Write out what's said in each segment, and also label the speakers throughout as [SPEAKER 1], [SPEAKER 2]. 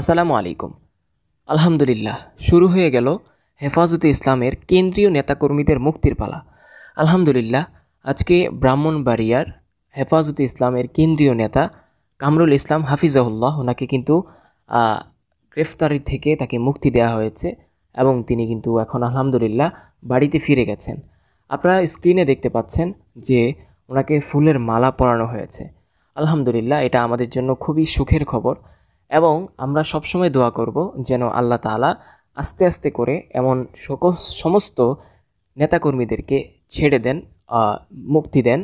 [SPEAKER 1] আসসালামু আলাইকুম আলহামদুলিল্লাহ শুরু হয়ে গেল হেফাজতে ইসলামের কেন্দ্রীয় নেতাকর্মীদের মুক্তির পালা আলহামদুলিল্লাহ আজকে ব্রাহ্মণবাড়িয়ার হেফাজতে ইসলামের কেন্দ্রীয় নেতা কামরুল ইসলাম হাফিজাহুল্লাহ ওনাকে কিন্তু গ্রেফতারি থেকে তাকে মুক্তি দেওয়া হয়েছে এবং তিনি কিন্তু এখন আলহামদুলিল্লাহ বাড়িতে ফিরে গেছেন আপনারা স্ক্রিনে দেখতে পাচ্ছেন যে ওনাকে ফুলের মালা পরানো হয়েছে আলহামদুলিল্লাহ এটা আমাদের জন্য খুবই সুখের খবর এবং আমরা সবসময় দোয়া করব যেন আল্লাহ তালা আস্তে আস্তে করে এমন সকল সমস্ত নেতাকর্মীদেরকে ছেড়ে দেন মুক্তি দেন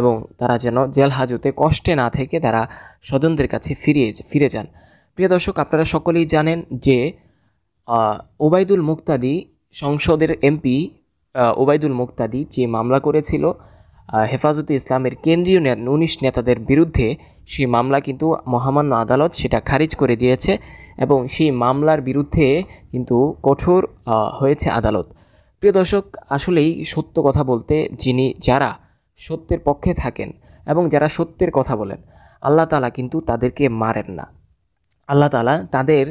[SPEAKER 1] এবং তারা যেন জেল হাজতে কষ্টে না থেকে তারা স্বজনদের কাছে ফিরিয়ে ফিরে যান প্রিয় দর্শক আপনারা সকলেই জানেন যে ওবায়দুল মুক্তাদি সংসদের এমপি ওবায়দুল মুক্তাদি যে মামলা করেছিল হেফাজতে ইসলামের কেন্দ্রীয় উনিশ নেতাদের বিরুদ্ধে সেই মামলা কিন্তু মহামান্য আদালত সেটা খারিজ করে দিয়েছে এবং সেই মামলার বিরুদ্ধে কিন্তু কঠোর হয়েছে আদালত প্রিয় দর্শক আসলেই সত্য কথা বলতে যিনি যারা সত্যের পক্ষে থাকেন এবং যারা সত্যের কথা বলেন আল্লাহ তালা কিন্তু তাদেরকে মারেন না আল্লাহ তালা তাদের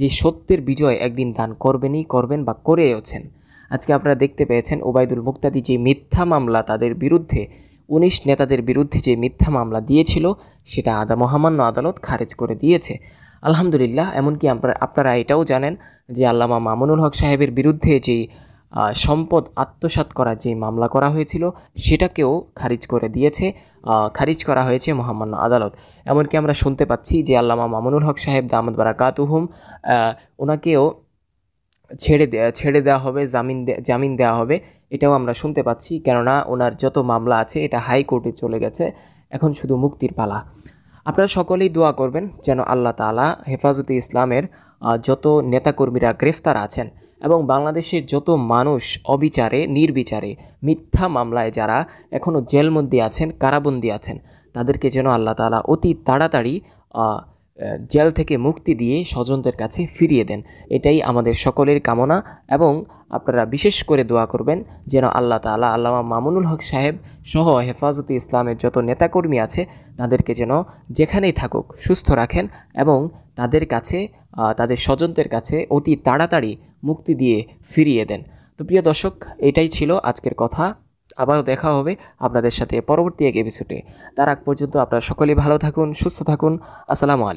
[SPEAKER 1] যে সত্যের বিজয় একদিন দান করবেনই করবেন বা করেছেন আজকে আপনারা দেখতে পেয়েছেন ওবায়দুল মুক্তাদি যে মিথ্যা মামলা তাদের বিরুদ্ধে উনিশ নেতাদের বিরুদ্ধে যে মিথ্যা মামলা দিয়েছিল সেটা আদা মহামান্য আদালত খারিজ করে দিয়েছে আলহামদুলিল্লাহ এমনকি আপনারা আপনারা এটাও জানেন যে আল্লামা মামুনুল হক সাহেবের বিরুদ্ধে যেই সম্পদ আত্মসাত করা যে মামলা করা হয়েছিল সেটাকেও খারিজ করে দিয়েছে খারিজ করা হয়েছে মহামান্য আদালত এমনকি আমরা শুনতে পাচ্ছি যে আল্লামা মামুনুল হক সাহেব দামদ বারাকাতুহুম ওনাকেও ছেড়ে দেয়া ছেড়ে দেওয়া হবে জামিন জামিন দেওয়া হবে এটাও আমরা শুনতে পাচ্ছি কেননা ওনার যত মামলা আছে এটা হাইকোর্টে চলে গেছে এখন শুধু মুক্তির পালা আপনারা সকলেই দোয়া করবেন যেন আল্লাহ তালা হেফাজতে ইসলামের যত নেতাকর্মীরা গ্রেফতার আছেন এবং বাংলাদেশের যত মানুষ অবিচারে নির্বিচারে মিথ্যা মামলায় যারা এখনও জেলমন্দি আছেন কারাবন্দি আছেন তাদেরকে যেন আল্লাহ তালা অতি তাড়াতাড়ি জেল থেকে মুক্তি দিয়ে স্বজনদের কাছে ফিরিয়ে দেন এটাই আমাদের সকলের কামনা এবং আপনারা বিশেষ করে দোয়া করবেন যেন আল্লাহ তালা আল্লামা মামুনুল হক সাহেব সহ হেফাজতে ইসলামের যত নেতাকর্মী আছে তাদেরকে যেন যেখানেই থাকুক সুস্থ রাখেন এবং তাদের কাছে তাদের স্বজনদের কাছে অতি তাড়াতাড়ি মুক্তি দিয়ে ফিরিয়ে দেন তো প্রিয় দর্শক এটাই ছিল আজকের কথা আবারও দেখা হবে আপনাদের সাথে পরবর্তী এক এপিসোডে তার আগ পর্যন্ত আপনারা সকলেই ভালো থাকুন সুস্থ থাকুন আসসালামু আলাইকুম